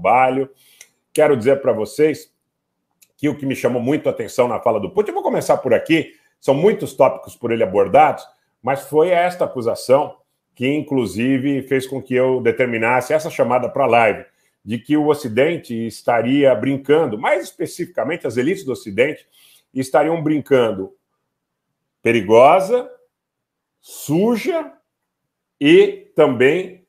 trabalho. Quero dizer para vocês que o que me chamou muito a atenção na fala do Putin, eu vou começar por aqui, são muitos tópicos por ele abordados, mas foi esta acusação que, inclusive, fez com que eu determinasse essa chamada para a live, de que o Ocidente estaria brincando, mais especificamente as elites do Ocidente, estariam brincando perigosa, suja e também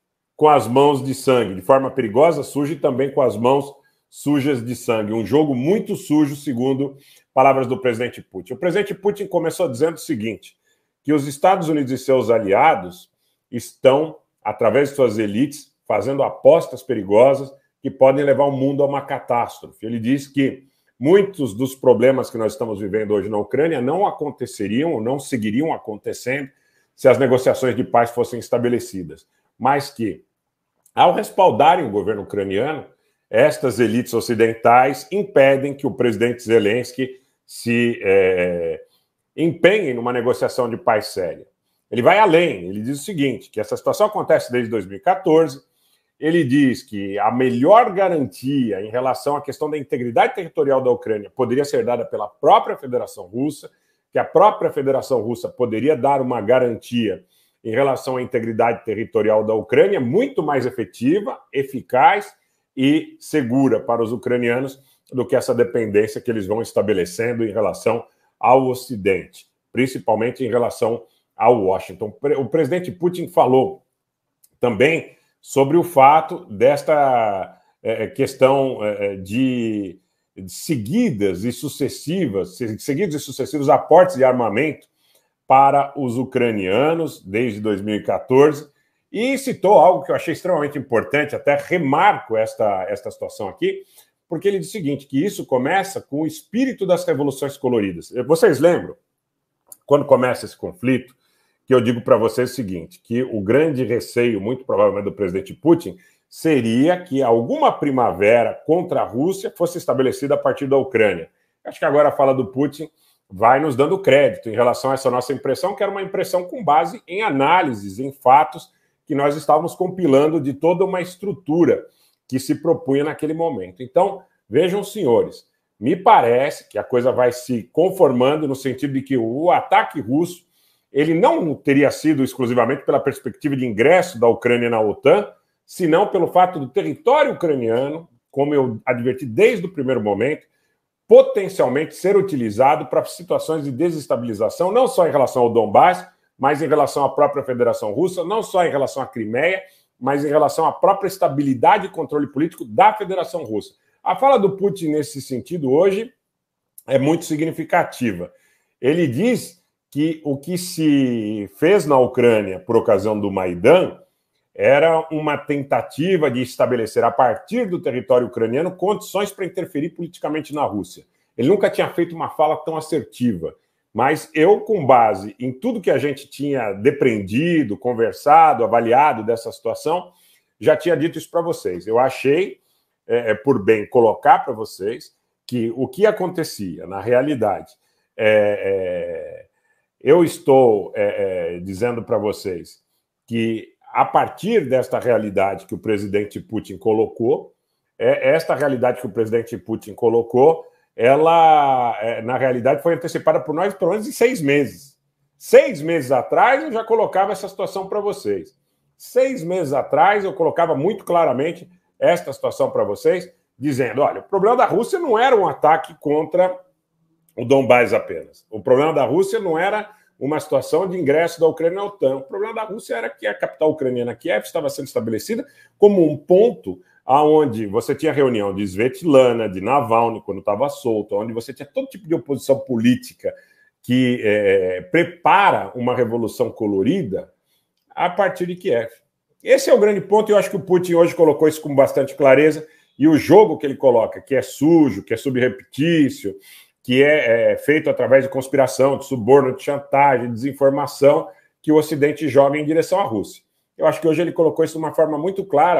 com as mãos de sangue. De forma perigosa, surge também com as mãos sujas de sangue. Um jogo muito sujo, segundo palavras do presidente Putin. O presidente Putin começou dizendo o seguinte: que os Estados Unidos e seus aliados estão, através de suas elites, fazendo apostas perigosas que podem levar o mundo a uma catástrofe. Ele diz que muitos dos problemas que nós estamos vivendo hoje na Ucrânia não aconteceriam ou não seguiriam acontecendo se as negociações de paz fossem estabelecidas, mas que ao respaldarem o governo ucraniano, estas elites ocidentais impedem que o presidente Zelensky se é, empenhe numa negociação de paz séria. Ele vai além, ele diz o seguinte: que essa situação acontece desde 2014. Ele diz que a melhor garantia em relação à questão da integridade territorial da Ucrânia poderia ser dada pela própria Federação Russa, que a própria Federação Russa poderia dar uma garantia em relação à integridade territorial da Ucrânia, muito mais efetiva, eficaz e segura para os ucranianos do que essa dependência que eles vão estabelecendo em relação ao Ocidente, principalmente em relação ao Washington. O presidente Putin falou também sobre o fato desta eh, eh, questão eh, de seguidas e sucessivas, seguidos e sucessivos aportes de armamento para os ucranianos desde 2014 e citou algo que eu achei extremamente importante, até remarco esta, esta situação aqui, porque ele diz o seguinte, que isso começa com o espírito das revoluções coloridas. Vocês lembram, quando começa esse conflito, que eu digo para vocês o seguinte, que o grande receio, muito provavelmente, do presidente Putin seria que alguma primavera contra a Rússia fosse estabelecida a partir da Ucrânia. Acho que agora a fala do Putin vai nos dando crédito em relação a essa nossa impressão, que era uma impressão com base em análises, em fatos que nós estávamos compilando de toda uma estrutura que se propunha naquele momento. Então, vejam, senhores, me parece que a coisa vai se conformando no sentido de que o ataque russo ele não teria sido exclusivamente pela perspectiva de ingresso da Ucrânia na OTAN, senão pelo fato do território ucraniano, como eu adverti desde o primeiro momento, potencialmente ser utilizado para situações de desestabilização, não só em relação ao Donbass, mas em relação à própria Federação Russa, não só em relação à Crimeia, mas em relação à própria estabilidade e controle político da Federação Russa. A fala do Putin nesse sentido hoje é muito significativa. Ele diz que o que se fez na Ucrânia por ocasião do Maidan era uma tentativa de estabelecer, a partir do território ucraniano, condições para interferir politicamente na Rússia. Ele nunca tinha feito uma fala tão assertiva. Mas eu, com base em tudo que a gente tinha depreendido, conversado, avaliado dessa situação, já tinha dito isso para vocês. Eu achei é, é por bem colocar para vocês que o que acontecia na realidade. É, é, eu estou é, é, dizendo para vocês que a partir desta realidade que o presidente Putin colocou, é, esta realidade que o presidente Putin colocou, ela, é, na realidade, foi antecipada por nós pelo menos em seis meses. Seis meses atrás eu já colocava essa situação para vocês. Seis meses atrás eu colocava muito claramente esta situação para vocês, dizendo: olha, o problema da Rússia não era um ataque contra o Donbass apenas. O problema da Rússia não era uma situação de ingresso da Ucrânia na OTAN. O problema da Rússia era que a capital ucraniana, Kiev, estava sendo estabelecida como um ponto aonde você tinha reunião de Svetlana, de Navalny, quando estava solto, onde você tinha todo tipo de oposição política que é, prepara uma revolução colorida a partir de Kiev. Esse é o grande ponto, e eu acho que o Putin hoje colocou isso com bastante clareza, e o jogo que ele coloca, que é sujo, que é subrepetício, que é, é feito através de conspiração, de suborno, de chantagem, de desinformação que o Ocidente joga em direção à Rússia. Eu acho que hoje ele colocou isso de uma forma muito clara.